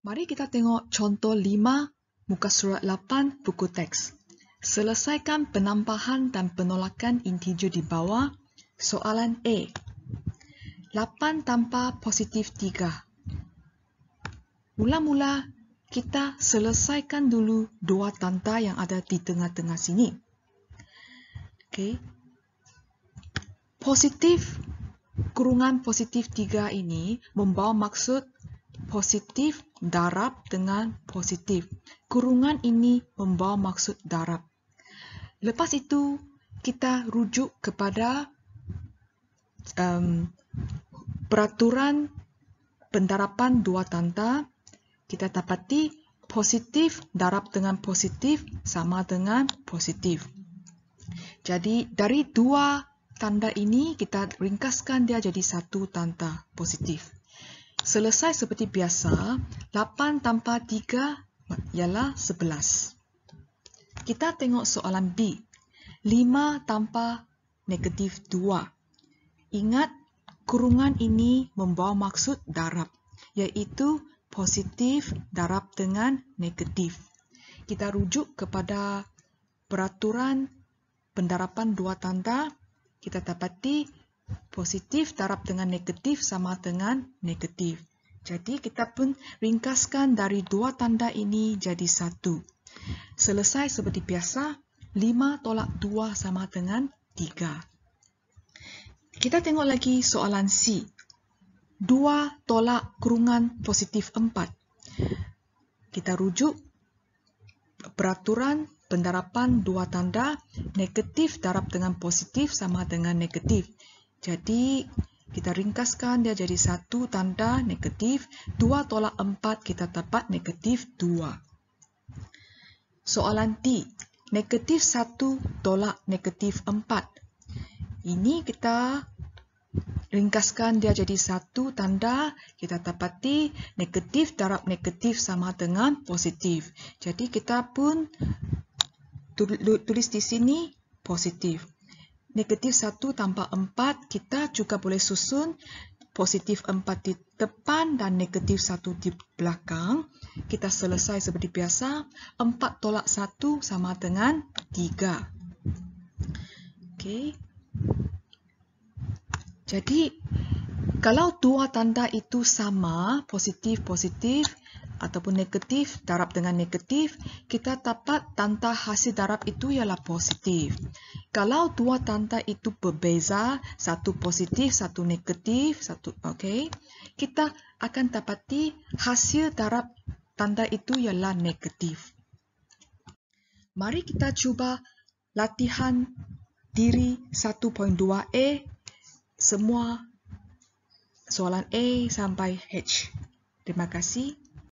Mari kita tengok contoh 5 muka surat 8 buku teks. Selesaikan penambahan dan penolakan integer di bawah. Soalan A. 8 tanpa positif 3. Mula-mula kita selesaikan dulu dua tanda yang ada di tengah-tengah sini. Okay, Positif kurungan positif 3 ini membawa maksud positif darab dengan positif. Kurungan ini membawa maksud darab. Lepas itu, kita rujuk kepada um, peraturan pendarapan dua tanda. Kita dapati positif darab dengan positif sama dengan positif. Jadi, dari dua tanda ini, kita ringkaskan dia jadi satu tanda positif. Selesai seperti biasa, 8 tanpa 3 ialah 11. Kita tengok soalan B. 5 tanpa negatif 2. Ingat, kurungan ini membawa maksud darab, iaitu positif darab dengan negatif. Kita rujuk kepada peraturan pendarapan dua tanda, kita dapati positif darab dengan negatif sama dengan negatif. Jadi kita pun ringkaskan dari dua tanda ini jadi satu. Selesai seperti biasa, 5 tolak 2 sama dengan 3. Kita tengok lagi soalan C. 2 tolak kurungan positif 4. Kita rujuk peraturan pendarapan dua tanda negatif darab dengan positif sama dengan negatif. Jadi, kita ringkaskan dia jadi satu tanda negatif, dua tolak empat kita dapat negatif dua. Soalan T, negatif satu tolak negatif empat. Ini kita ringkaskan dia jadi satu tanda, kita dapati negatif darab negatif sama dengan positif. Jadi kita pun tulis di sini positif negatif 1 tambah 4, kita juga boleh susun positif 4 di depan dan negatif 1 di belakang. Kita selesai seperti biasa, 4 tolak 1 sama dengan 3. Okay. Jadi, kalau dua tanda itu sama, positif-positif ataupun negatif darab dengan negatif, kita dapat tanda hasil darab itu ialah positif. Kalau dua tanda itu berbeza, satu positif, satu negatif, satu okay kita akan dapati hasil darab tanda itu ialah negatif. Mari kita cuba latihan diri 1.2A semua soalan A sampai H. Terima kasih.